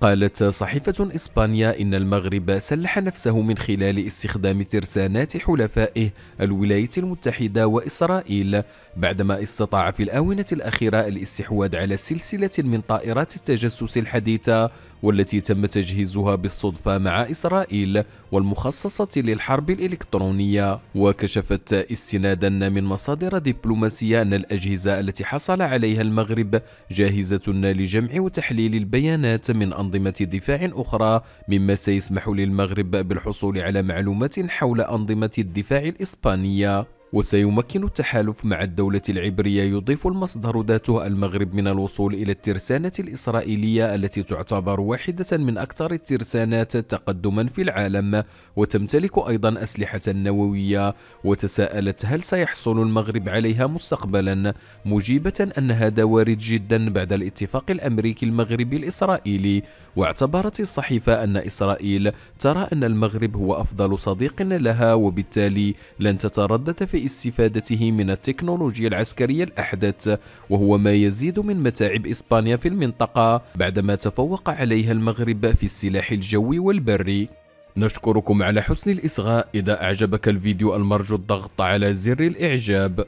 قالت صحيفة إسبانيا إن المغرب سلح نفسه من خلال استخدام ترسانات حلفائه الولايات المتحدة وإسرائيل بعدما استطاع في الآونة الأخيرة الاستحواذ على سلسلة من طائرات التجسس الحديثة والتي تم تجهيزها بالصدفة مع إسرائيل والمخصصة للحرب الإلكترونية وكشفت استنادا من مصادر دبلوماسية أن الأجهزة التي حصل عليها المغرب جاهزة لجمع وتحليل البيانات من أنظمة دفاع أخرى مما سيسمح للمغرب بالحصول على معلومات حول أنظمة الدفاع الإسبانية وسيمكن التحالف مع الدولة العبرية يضيف المصدر ذاته المغرب من الوصول إلى الترسانة الإسرائيلية التي تعتبر واحدة من أكثر الترسانات تقدما في العالم وتمتلك أيضا أسلحة نووية وتساءلت هل سيحصل المغرب عليها مستقبلا مجيبة أن هذا وارد جدا بعد الاتفاق الأمريكي المغربي الإسرائيلي واعتبرت الصحيفة أن إسرائيل ترى أن المغرب هو أفضل صديق لها وبالتالي لن تتردد في استفادته من التكنولوجيا العسكرية الأحدث وهو ما يزيد من متاعب إسبانيا في المنطقة بعدما تفوق عليها المغرب في السلاح الجوي والبري نشكركم على حسن الإصغاء إذا أعجبك الفيديو المرجو الضغط على زر الإعجاب